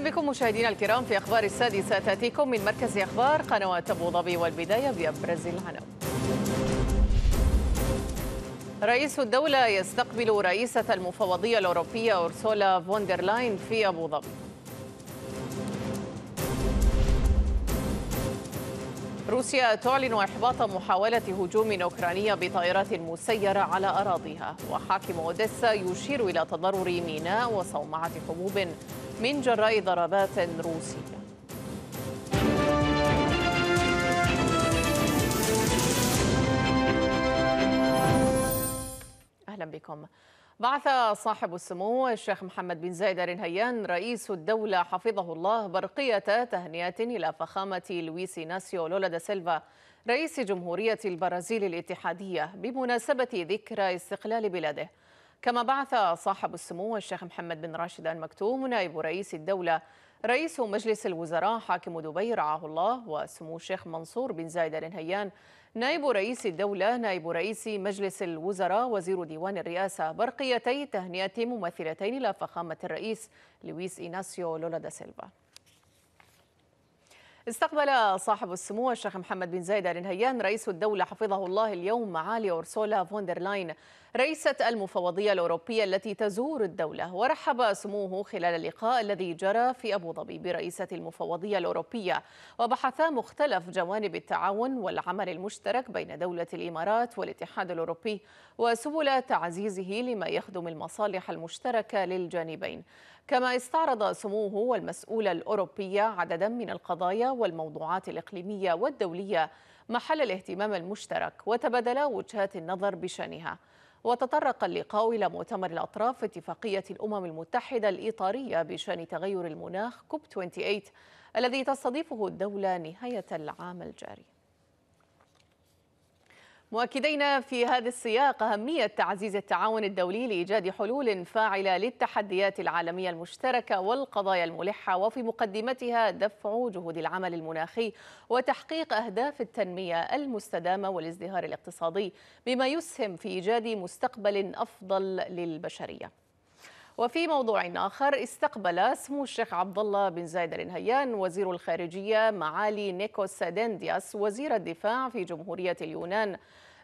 بكم مشاهدينا الكرام في اخبار السادسه تاتيكم من مركز اخبار قنوات ابو ظبي والبدايه بابرز العناوين. رئيس الدوله يستقبل رئيسه المفوضيه الاوروبيه اورسولا فوندرلاين في ابو ظبي. روسيا تعلن إحباط محاولة هجوم أوكرانية بطائرات مسيرة على أراضيها وحاكم أوديسا يشير إلى تضرر ميناء وصومعة حبوب من جراء ضربات روسية اهلا بكم بعث صاحب السمو الشيخ محمد بن زايد آل نهيان رئيس الدولة حفظه الله برقية تهنئة إلى فخامة لويس ناسيو لولا دا سيلفا رئيس جمهورية البرازيل الاتحادية بمناسبة ذكرى استقلال بلاده كما بعث صاحب السمو الشيخ محمد بن راشد آل مكتوم نائب رئيس الدولة رئيس مجلس الوزراء حاكم دبي رعاه الله وسمو الشيخ منصور بن زايد آل نهيان نائب رئيس الدولة نائب رئيس مجلس الوزراء وزير ديوان الرئاسة برقيتي تهنئة ممثلتين لفخامة الرئيس لويس إيناسيو لولا دا سيلفا استقبل صاحب السمو الشيخ محمد بن زايد ال نهيان رئيس الدولة حفظه الله اليوم معالي أورسولا فوندرلاين رئيسة المفوضية الأوروبية التي تزور الدولة ورحب سموه خلال اللقاء الذي جرى في أبو ظبي برئيسة المفوضية الأوروبية وبحثا مختلف جوانب التعاون والعمل المشترك بين دولة الإمارات والاتحاد الأوروبي وسبل تعزيزه لما يخدم المصالح المشتركة للجانبين كما استعرض سموه والمسؤولة الأوروبية عددا من القضايا والموضوعات الإقليمية والدولية محل الاهتمام المشترك وتبادلا وجهات النظر بشأنها وتطرق اللقاء إلى مؤتمر الأطراف في اتفاقية الأمم المتحدة الإطارية بشأن تغير المناخ كوب 28 الذي تستضيفه الدولة نهاية العام الجاري مؤكدين في هذا السياق أهمية تعزيز التعاون الدولي لإيجاد حلول فاعلة للتحديات العالمية المشتركة والقضايا الملحة وفي مقدمتها دفع جهود العمل المناخي وتحقيق أهداف التنمية المستدامة والازدهار الاقتصادي بما يسهم في إيجاد مستقبل أفضل للبشرية وفي موضوع آخر استقبل سمو الشيخ عبد الله بن زايد آل نهيان وزير الخارجية معالي نيكوس ديندياس وزير الدفاع في جمهورية اليونان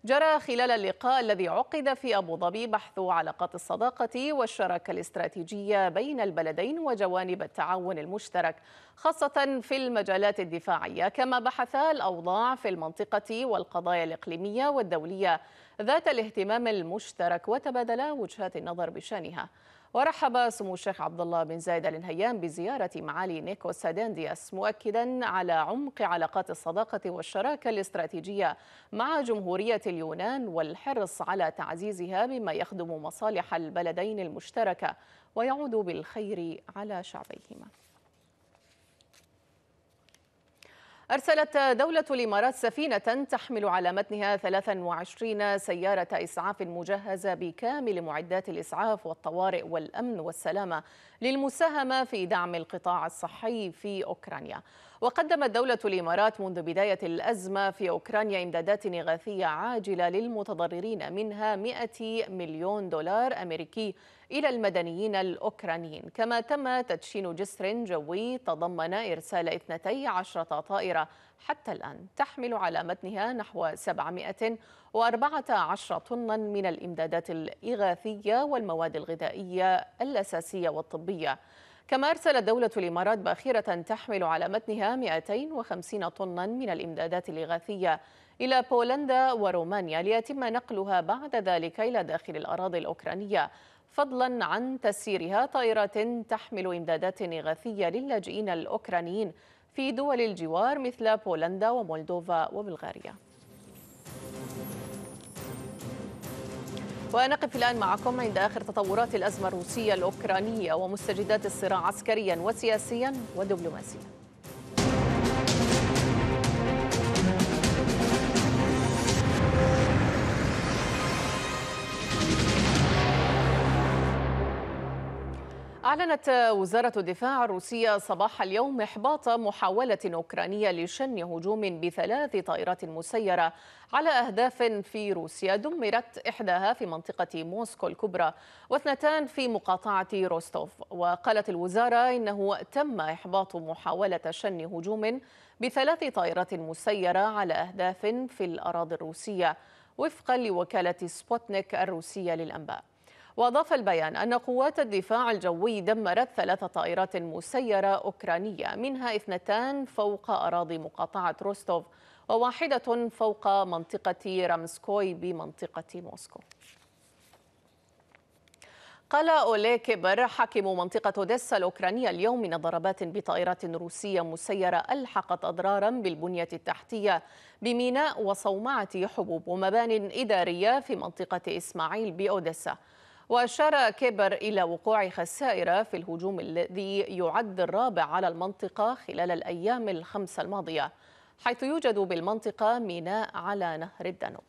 جرى خلال اللقاء الذي عقد في أبو ظبي بحث علاقات الصداقة والشراكة الاستراتيجية بين البلدين وجوانب التعاون المشترك خاصة في المجالات الدفاعية كما بحثا الأوضاع في المنطقة والقضايا الإقليمية والدولية ذات الاهتمام المشترك وتبادلا وجهات النظر بشأنها ورحب سمو الشيخ عبد الله بن زايد ال نهيان بزياره معالي نيكوس ساداندياس مؤكدا على عمق علاقات الصداقه والشراكه الاستراتيجيه مع جمهوريه اليونان والحرص على تعزيزها بما يخدم مصالح البلدين المشتركه ويعود بالخير على شعبيهما أرسلت دولة الإمارات سفينة تحمل على متنها 23 سيارة إسعاف مجهزة بكامل معدات الإسعاف والطوارئ والأمن والسلامة للمساهمة في دعم القطاع الصحي في أوكرانيا وقدمت دولة الإمارات منذ بداية الأزمة في أوكرانيا إمدادات إغاثية عاجلة للمتضررين منها 100 مليون دولار أمريكي إلى المدنيين الأوكرانيين كما تم تدشين جسر جوي تضمن إرسال 12 طائرة حتى الآن تحمل على متنها نحو 714 طنا من الإمدادات الإغاثية والمواد الغذائية الأساسية والطبية كما أرسلت دولة الإمارات باخرة تحمل على متنها 250 طنا من الإمدادات الإغاثية إلى بولندا ورومانيا ليتم نقلها بعد ذلك إلى داخل الأراضي الأوكرانية فضلا عن تسييرها طائرات تحمل إمدادات إغاثية للاجئين الأوكرانيين في دول الجوار مثل بولندا ومولدوفا وبلغاريا ونقف الآن معكم عند آخر تطورات الأزمة الروسية الأوكرانية ومستجدات الصراع عسكريا وسياسيا ودبلوماسيا أعلنت وزارة الدفاع الروسية صباح اليوم إحباط محاولة أوكرانية لشن هجوم بثلاث طائرات مسيرة على أهداف في روسيا دمرت إحداها في منطقة موسكو الكبرى واثنتان في مقاطعة روستوف وقالت الوزارة إنه تم إحباط محاولة شن هجوم بثلاث طائرات مسيرة على أهداف في الأراضي الروسية وفقا لوكالة سبوتنيك الروسية للأنباء وأضاف البيان أن قوات الدفاع الجوي دمرت ثلاث طائرات مسيرة أوكرانية منها اثنتان فوق أراضي مقاطعة روستوف وواحدة فوق منطقة رامسكوي بمنطقة موسكو قال أولي كبر حاكم منطقة أوديسا الأوكرانية اليوم من ضربات بطائرات روسية مسيرة ألحقت أضرارا بالبنية التحتية بميناء وصومعة حبوب ومبان إدارية في منطقة إسماعيل بأوديسا وأشار كيبر إلى وقوع خسائر في الهجوم الذي يعد الرابع على المنطقة خلال الأيام الخمسة الماضية حيث يوجد بالمنطقة ميناء على نهر الدانوب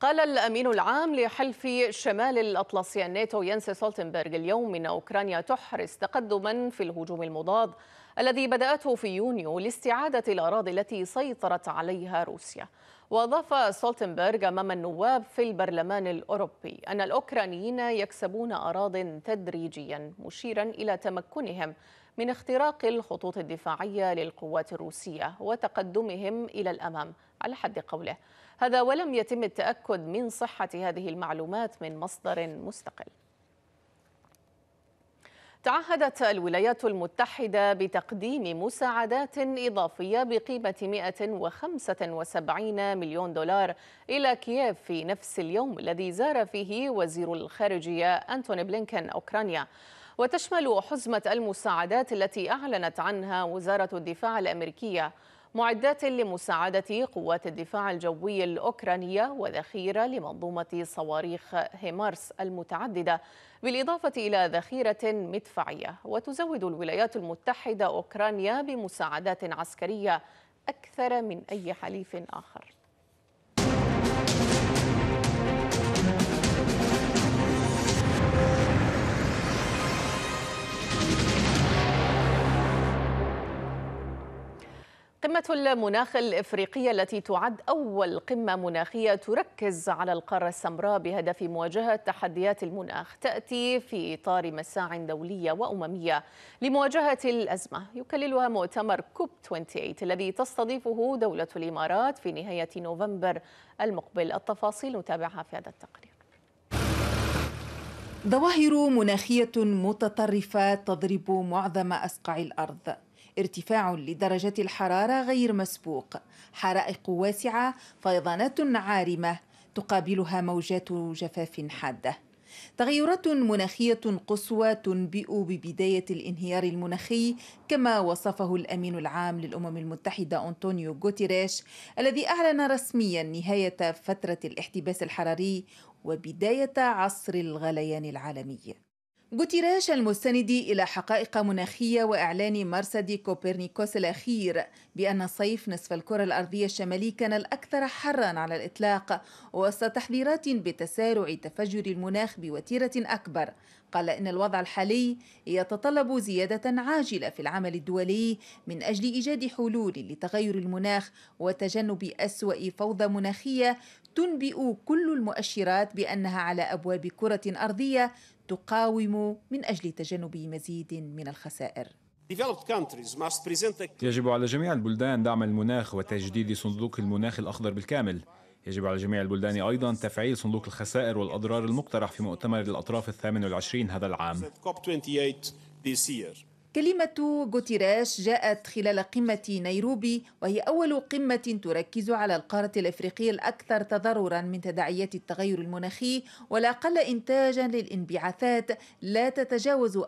قال الأمين العام لحلف شمال الأطلسي الناتو ينس سولتنبرغ اليوم إن أوكرانيا تحرص تقدما في الهجوم المضاد الذي بدأته في يونيو لاستعادة الأراضي التي سيطرت عليها روسيا وأضاف سولتنبرغ أمام النواب في البرلمان الأوروبي أن الأوكرانيين يكسبون أراض تدريجيا مشيرا إلى تمكنهم من اختراق الخطوط الدفاعية للقوات الروسية وتقدمهم إلى الأمام على حد قوله هذا ولم يتم التأكد من صحة هذه المعلومات من مصدر مستقل تعهدت الولايات المتحدة بتقديم مساعدات إضافية بقيمة 175 مليون دولار إلى كييف في نفس اليوم الذي زار فيه وزير الخارجية أنتوني بلينكن أوكرانيا وتشمل حزمة المساعدات التي أعلنت عنها وزارة الدفاع الأمريكية معدات لمساعدة قوات الدفاع الجوي الأوكرانية وذخيرة لمنظومة صواريخ هيمارس المتعددة بالإضافة إلى ذخيرة مدفعية وتزود الولايات المتحدة أوكرانيا بمساعدات عسكرية أكثر من أي حليف آخر قمة المناخ الإفريقية التي تعد أول قمة مناخية تركز على القارة السمراء بهدف مواجهة تحديات المناخ تأتي في إطار مساع دولية وأممية لمواجهة الأزمة يكللها مؤتمر كوب 28 الذي تستضيفه دولة الإمارات في نهاية نوفمبر المقبل التفاصيل نتابعها في هذا التقرير ظواهر مناخية متطرفة تضرب معظم أسقع الأرض ارتفاع لدرجات الحرارة غير مسبوق حرائق واسعة فيضانات عارمة تقابلها موجات جفاف حاده تغيرات مناخية قصوى تنبئ ببداية الانهيار المناخي كما وصفه الأمين العام للأمم المتحدة أنطونيو غوتيريش الذي أعلن رسميا نهاية فترة الاحتباس الحراري وبداية عصر الغليان العالمي غوتيراش المستند إلى حقائق مناخية وإعلان مرصد كوبرنيكوس الأخير بأن صيف نصف الكرة الأرضية الشمالي كان الأكثر حرا على الإطلاق وسط تحذيرات بتسارع تفجر المناخ بوتيرة أكبر قال إن الوضع الحالي يتطلب زيادة عاجلة في العمل الدولي من أجل إيجاد حلول لتغير المناخ وتجنب أسوأ فوضى مناخية تنبئ كل المؤشرات بأنها على أبواب كرة أرضية تقاوم من أجل تجنب مزيد من الخسائر يجب على جميع البلدان دعم المناخ وتجديد صندوق المناخ الأخضر بالكامل يجب على جميع البلدان أيضا تفعيل صندوق الخسائر والأضرار المقترح في مؤتمر الأطراف الثامن والعشرين هذا العام كلمة غوتيريش جاءت خلال قمة نيروبي وهي أول قمة تركز على القارة الأفريقية الأكثر تضررا من تداعيات التغير المناخي والأقل إنتاجا للانبعاثات لا تتجاوز 4%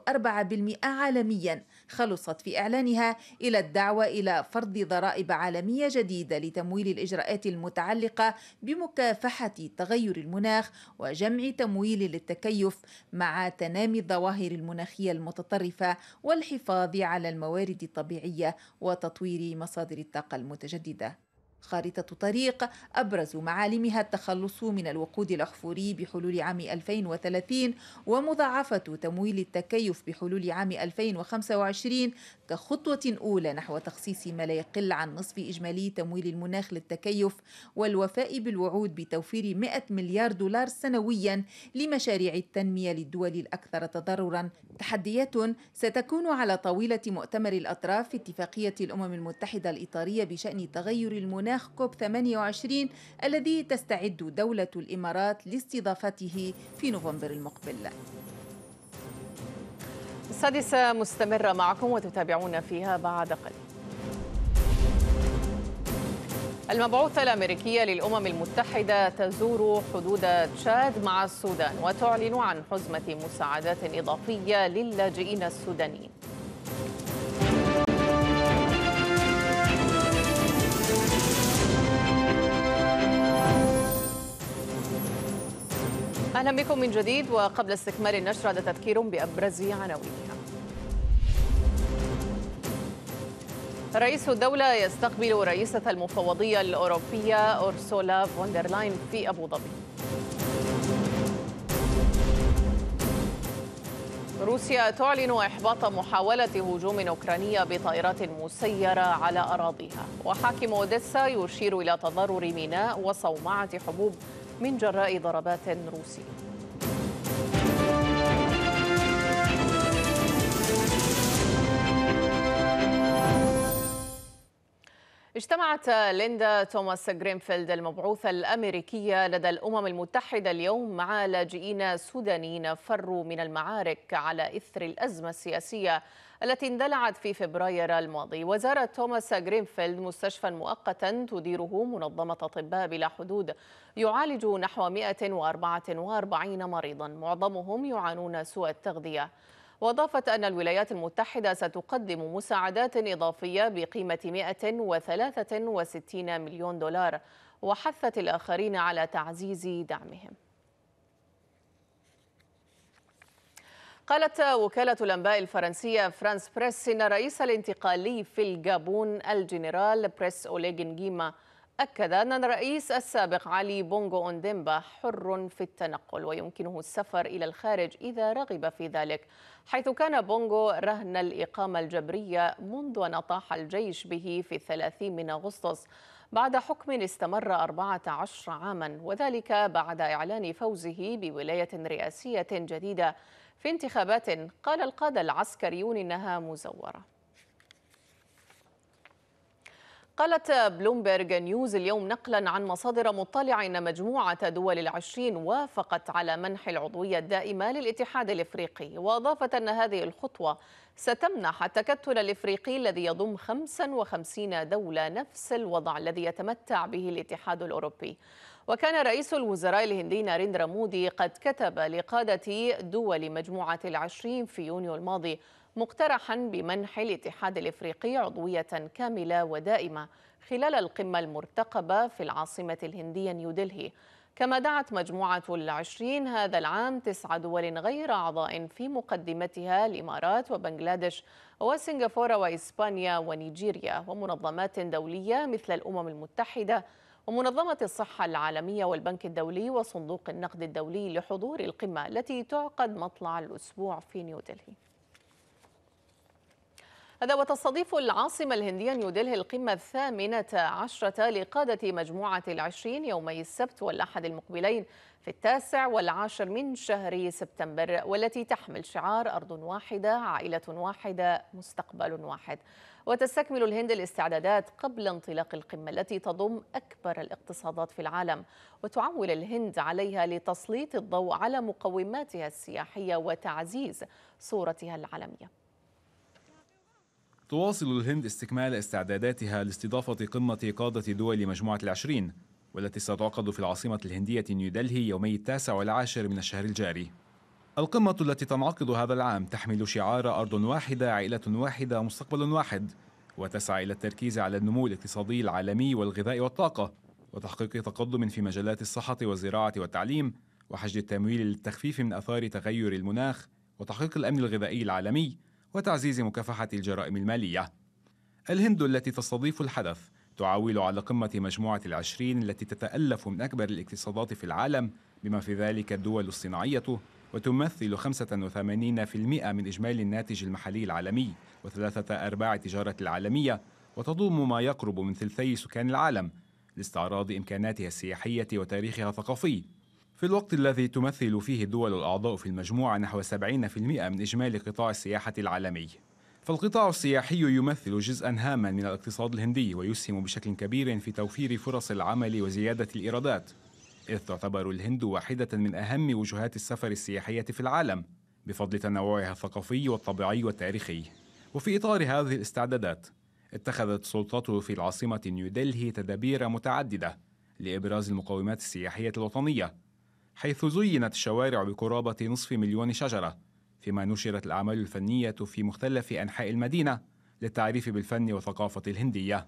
عالميا خلصت في إعلانها إلى الدعوة إلى فرض ضرائب عالمية جديدة لتمويل الإجراءات المتعلقة بمكافحة تغير المناخ وجمع تمويل للتكيف مع تنامي الظواهر المناخية المتطرفة والحفاظ للحفاظ على الموارد الطبيعية وتطوير مصادر الطاقة المتجددة خارطة طريق أبرز معالمها التخلص من الوقود الأحفوري بحلول عام 2030 ومضاعفة تمويل التكيف بحلول عام 2025 كخطوة أولى نحو تخصيص ما لا يقل عن نصف إجمالي تمويل المناخ للتكيف والوفاء بالوعود بتوفير 100 مليار دولار سنويا لمشاريع التنمية للدول الأكثر تضررا تحديات ستكون على طاولة مؤتمر الأطراف في اتفاقية الأمم المتحدة الإطارية بشأن تغير المناخ مناخ كوب 28 الذي تستعد دولة الإمارات لاستضافته في نوفمبر المقبل السادسة مستمرة معكم وتتابعون فيها بعد قليل المبعوثة الأمريكية للأمم المتحدة تزور حدود تشاد مع السودان وتعلن عن حزمة مساعدات إضافية للاجئين السودانيين أهلا بكم من جديد وقبل استكمال النشرة هذا تذكير بأبرز عناوينها رئيس الدولة يستقبل رئيسة المفوضية الأوروبية أورسولا فوندرلاين في أبو ظبي روسيا تعلن إحباط محاولة هجوم أوكرانية بطائرات مسيرة على أراضيها وحاكم أوديسا يشير إلى تضرر ميناء وصومعة حبوب من جراء ضربات روسية اجتمعت ليندا توماس جرينفيلد المبعوثة الأمريكية لدى الأمم المتحدة اليوم مع لاجئين سودانيين فروا من المعارك على إثر الأزمة السياسية التي اندلعت في فبراير الماضي وزار توماس جرينفيلد مستشفى مؤقتا تديره منظمة أطباء بلا حدود يعالج نحو 144 مريضا معظمهم يعانون سوء التغذية وأضافت أن الولايات المتحدة ستقدم مساعدات إضافية بقيمة 163 مليون دولار وحثت الآخرين على تعزيز دعمهم قالت وكالة الأنباء الفرنسية فرانس بريس إن الرئيس الانتقالي في الجابون الجنرال بريس أوليغ نجيما أكد أن الرئيس السابق علي بونغو أونديمبا حر في التنقل ويمكنه السفر إلى الخارج إذا رغب في ذلك حيث كان بونغو رهن الإقامة الجبرية منذ أن أطاح الجيش به في الثلاثين من أغسطس بعد حكم استمر 14 عاما وذلك بعد إعلان فوزه بولاية رئاسية جديدة في انتخابات قال القادة العسكريون إنها مزورة قالت بلومبرغ نيوز اليوم نقلا عن مصادر مطلعة أن مجموعة دول العشرين وافقت على منح العضوية الدائمة للاتحاد الإفريقي وأضافت أن هذه الخطوة ستمنح التكتل الإفريقي الذي يضم 55 دولة نفس الوضع الذي يتمتع به الاتحاد الأوروبي وكان رئيس الوزراء الهندي ناريندرا مودي قد كتب لقادة دول مجموعة العشرين في يونيو الماضي مقترحا بمنح الاتحاد الافريقي عضويه كامله ودائمه خلال القمه المرتقبه في العاصمه الهنديه نيودلهي كما دعت مجموعه العشرين هذا العام تسع دول غير اعضاء في مقدمتها الامارات وبنغلاديش وسنغافوره واسبانيا ونيجيريا ومنظمات دوليه مثل الامم المتحده ومنظمة الصحة العالمية والبنك الدولي وصندوق النقد الدولي لحضور القمة التي تعقد مطلع الأسبوع في نيودلهي هذا وتستضيف العاصمة الهندية نيودلهي القمة الثامنة عشرة لقادة مجموعة العشرين يومي السبت والأحد المقبلين في التاسع والعاشر من شهر سبتمبر والتي تحمل شعار أرض واحدة عائلة واحدة مستقبل واحد وتستكمل الهند الاستعدادات قبل انطلاق القمة التي تضم أكبر الاقتصادات في العالم وتعول الهند عليها لتسليط الضوء على مقوماتها السياحية وتعزيز صورتها العالمية تواصل الهند استكمال استعداداتها لاستضافة قمة قادة دول مجموعة العشرين والتي ستعقد في العاصمة الهندية نيودلهي يومي التاسع والعاشر من الشهر الجاري القمة التي تنعقد هذا العام تحمل شعار أرض واحدة عائلة واحدة مستقبل واحد وتسعى إلى التركيز على النمو الاقتصادي العالمي والغذاء والطاقة وتحقيق تقدم في مجالات الصحة والزراعة والتعليم وحشد التمويل للتخفيف من آثار تغير المناخ وتحقيق الأمن الغذائي العالمي وتعزيز مكافحة الجرائم المالية. الهند التي تستضيف الحدث تعاول على قمة مجموعة العشرين التي تتألف من أكبر الاقتصادات في العالم بما في ذلك الدول الصناعية وتمثل 85% من إجمالي الناتج المحلي العالمي وثلاثة أرباع التجارة العالمية وتضم ما يقرب من ثلثي سكان العالم لاستعراض إمكاناتها السياحية وتاريخها الثقافي في الوقت الذي تمثل فيه الدول الأعضاء في المجموعة نحو 70% من إجمالي قطاع السياحة العالمي فالقطاع السياحي يمثل جزءا هاما من الاقتصاد الهندي ويسهم بشكل كبير في توفير فرص العمل وزيادة الإيرادات إذ تعتبر الهند واحدة من أهم وجهات السفر السياحية في العالم بفضل تنوعها الثقافي والطبيعي والتاريخي وفي إطار هذه الاستعدادات اتخذت السلطات في العاصمة نيودلهي تدابير متعددة لإبراز المقومات السياحية الوطنية حيث زينت الشوارع بقرابة نصف مليون شجرة فيما نشرت الأعمال الفنية في مختلف أنحاء المدينة للتعريف بالفن والثقافة الهندية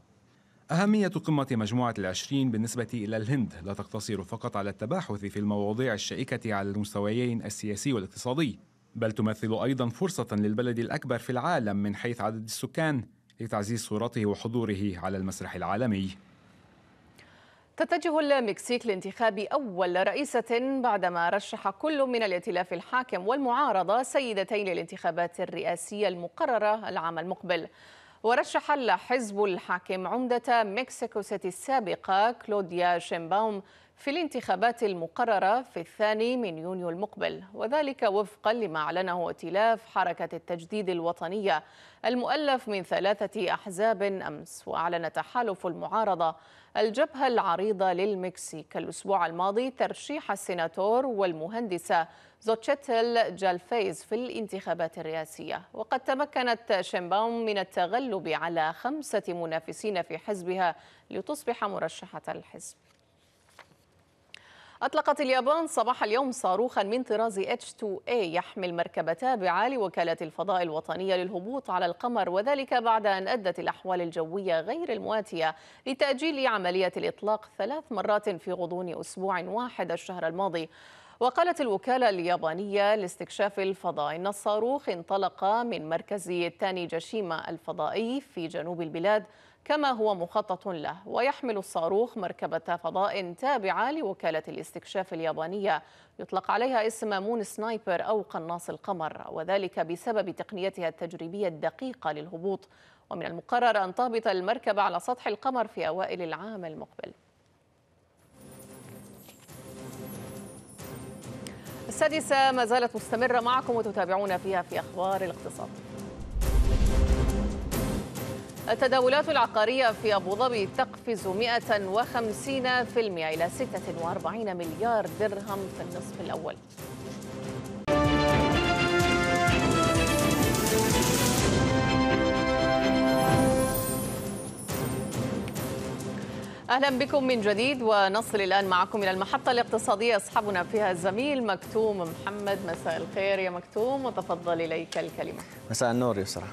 أهمية قمة مجموعة العشرين بالنسبة إلى الهند لا تقتصر فقط على التباحث في المواضيع الشائكة على المستويين السياسي والاقتصادي بل تمثل أيضا فرصة للبلد الأكبر في العالم من حيث عدد السكان لتعزيز صورته وحضوره على المسرح العالمي تتجه المكسيك لانتخاب أول رئيسة بعدما رشح كل من الائتلاف الحاكم والمعارضة سيدتين للانتخابات الرئاسية المقررة العام المقبل ورشح الحزب الحاكم عمدة مكسيكو سيتي السابقة كلوديا شيمباوم في الانتخابات المقررة في الثاني من يونيو المقبل وذلك وفقا لما أعلنه ائتلاف حركة التجديد الوطنية المؤلف من ثلاثة أحزاب أمس وأعلن تحالف المعارضة الجبهة العريضة للمكسيك الأسبوع الماضي ترشيح السيناتور والمهندسة زوتشيتل جالفيز في الانتخابات الرئاسية وقد تمكنت شيمباوم من التغلب على خمسة منافسين في حزبها لتصبح مرشحة الحزب أطلقت اليابان صباح اليوم صاروخا من طراز H2A يحمل مركبة تابعة لوكالة الفضاء الوطنية للهبوط على القمر وذلك بعد أن أدت الأحوال الجوية غير المواتية لتأجيل عملية الإطلاق ثلاث مرات في غضون أسبوع واحد الشهر الماضي وقالت الوكالة اليابانية لاستكشاف الفضاء إن الصاروخ انطلق من مركز تاني جاشيما الفضائي في جنوب البلاد كما هو مخطط له ويحمل الصاروخ مركبة فضاء تابعة لوكالة الاستكشاف اليابانية يطلق عليها اسم مون سنايبر أو قناص القمر وذلك بسبب تقنيتها التجريبية الدقيقة للهبوط ومن المقرر أن تهبط المركبة على سطح القمر في أوائل العام المقبل السادسة ما زالت مستمرة معكم وتتابعون فيها في أخبار الاقتصاد التداولات العقارية في أبو ظبي تقفز 150% إلى 46 مليار درهم في النصف الأول اهلا بكم من جديد ونصل الان معكم الى المحطه الاقتصاديه اصحابنا فيها الزميل مكتوم محمد مساء الخير يا مكتوم وتفضل اليك الكلمه مساء النور يسرى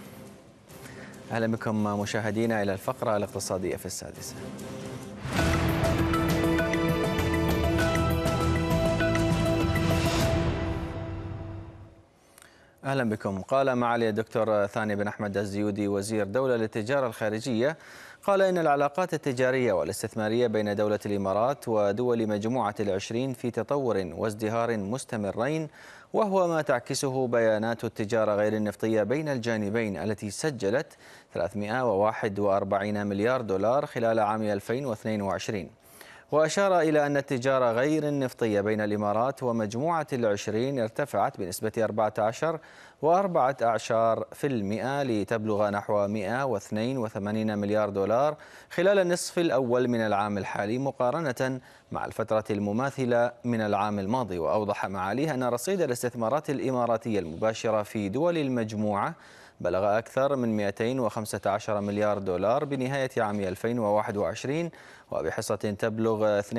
أهلا بكم مشاهدينا إلى الفقرة الاقتصادية في السادسة أهلا بكم قال معالي الدكتور ثاني بن أحمد الزيودي وزير دولة للتجارة الخارجية قال إن العلاقات التجارية والاستثمارية بين دولة الإمارات ودول مجموعة العشرين في تطور وازدهار مستمرين وهو ما تعكسه بيانات التجارة غير النفطية بين الجانبين التي سجلت 341 مليار دولار خلال عام 2022 وأشار إلى أن التجارة غير النفطية بين الإمارات ومجموعة العشرين ارتفعت بنسبة 14 وأربعة أعشار في المئة لتبلغ نحو 182 مليار دولار خلال النصف الأول من العام الحالي مقارنة مع الفترة المماثلة من العام الماضي وأوضح معاليه أن رصيد الاستثمارات الإماراتية المباشرة في دول المجموعة بلغ أكثر من 215 مليار دولار بنهاية عام 2021 وبحصة تبلغ 92.5%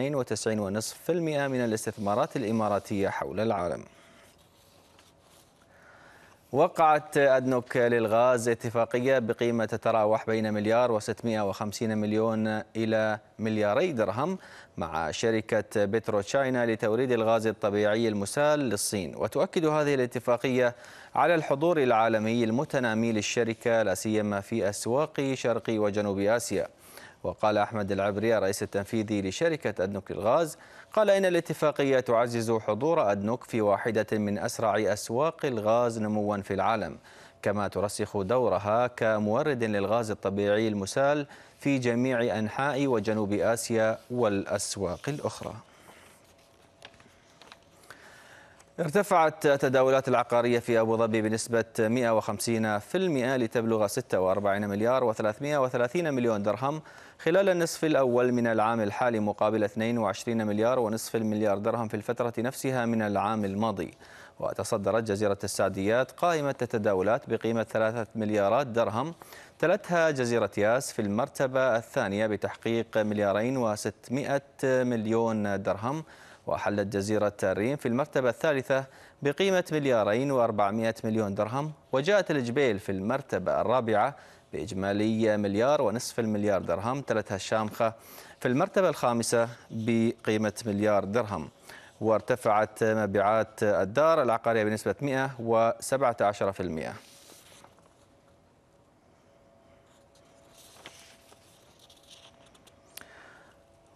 من الاستثمارات الإماراتية حول العالم وقعت أدنوك للغاز اتفاقية بقيمة تتراوح بين مليار و650 مليون إلى ملياري درهم مع شركة بترو تشاينا لتوريد الغاز الطبيعي المسال للصين وتؤكد هذه الاتفاقية على الحضور العالمي المتنامي للشركة لا سيما في أسواق شرق وجنوب آسيا وقال أحمد العبرية رئيس التنفيذي لشركة أدنوك للغاز قال إن الاتفاقية تعزز حضور أدنوك في واحدة من أسرع أسواق الغاز نموا في العالم كما ترسخ دورها كمورد للغاز الطبيعي المسال في جميع أنحاء وجنوب آسيا والأسواق الأخرى ارتفعت التداولات العقارية في أبو ظبي بنسبة 150% لتبلغ 46 مليار و330 مليون درهم خلال النصف الأول من العام الحالي مقابل 22 مليار ونصف المليار درهم في الفترة نفسها من العام الماضي وتصدرت جزيرة السعديات قائمة التداولات بقيمة 3 مليارات درهم تلتها جزيرة ياس في المرتبة الثانية بتحقيق مليارين و600 مليون درهم وأحلت جزيرة تارين في المرتبة الثالثة بقيمة مليارين وأربعمائة مليون درهم وجاءت الجبيل في المرتبة الرابعة بإجمالي مليار ونصف المليار درهم تلتها الشامخة في المرتبة الخامسة بقيمة مليار درهم وارتفعت مبيعات الدار العقارية بنسبة 117%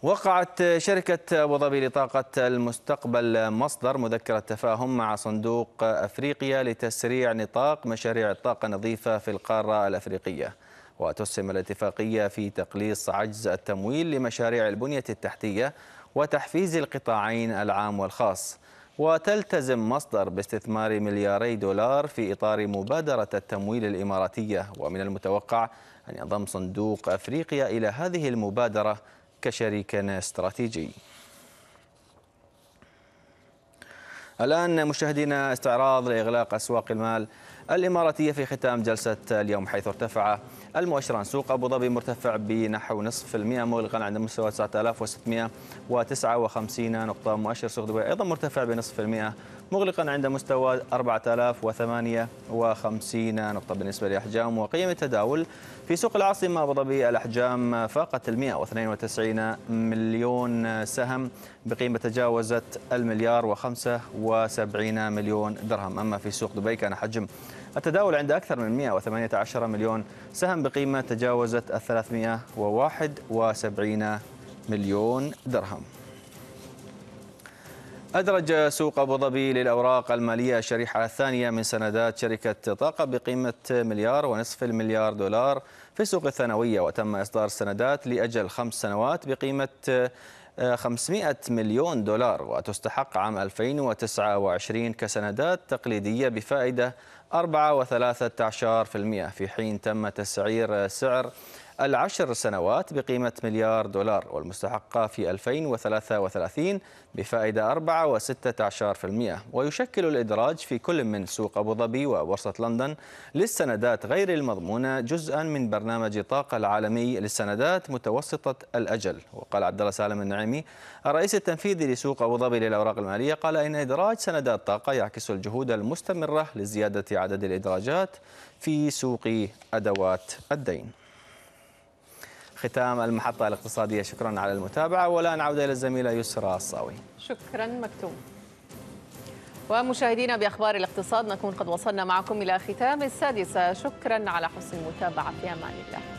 وقعت شركة أبو ظبي لطاقة المستقبل مصدر مذكرة تفاهم مع صندوق أفريقيا لتسريع نطاق مشاريع الطاقة النظيفة في القارة الأفريقية وتسهم الاتفاقية في تقليص عجز التمويل لمشاريع البنية التحتية وتحفيز القطاعين العام والخاص وتلتزم مصدر باستثمار ملياري دولار في إطار مبادرة التمويل الإماراتية ومن المتوقع أن ينضم صندوق أفريقيا إلى هذه المبادرة كشريك استراتيجي الآن مشاهدينا استعراض لإغلاق أسواق المال الإماراتية في ختام جلسة اليوم حيث ارتفع المؤشر عن سوق أبو ظبي مرتفع بنحو نصف المئة مغلقا عند مستوى 9659 نقطة مؤشر سوق دبي أيضا مرتفع بنصف المئة مغلقا عند مستوى 4058 نقطة بالنسبة لأحجام وقيم التداول في سوق العاصمة أبو ظبي الأحجام فاقت 192 مليون سهم بقيمة تجاوزت المليار و75 مليون درهم أما في سوق دبي كان حجم التداول عند أكثر من 118 مليون سهم بقيمة تجاوزت 371 مليون درهم أدرج سوق أبو ظبي للأوراق المالية الشريحة الثانية من سندات شركة طاقة بقيمة مليار ونصف المليار دولار في السوق الثانوية وتم إصدار السندات لأجل خمس سنوات بقيمة 500 آه، مليون دولار وتستحق عام 2029 كسندات تقليدية بفائدة 4.13% في حين تم تسعير سعر العشر سنوات بقيمة مليار دولار والمستحقة في 2033 بفائدة 4.16% ويشكل الإدراج في كل من سوق أبو ظبي وبورصة لندن للسندات غير المضمونة جزءا من برنامج طاقة العالمي للسندات متوسطة الأجل وقال عبد الله سالم النعيمي الرئيس التنفيذي لسوق أبو ظبي للأوراق المالية قال إن إدراج سندات طاقة يعكس الجهود المستمرة لزيادة عدد الإدراجات في سوق أدوات الدين ختام المحطة الاقتصادية شكرا على المتابعة والآن عودة إلى الزميلة يسرى الصاوي شكرا مكتوم ومشاهدينا بأخبار الاقتصاد نكون قد وصلنا معكم إلى ختام السادسة شكرا على حسن المتابعة في أمان الله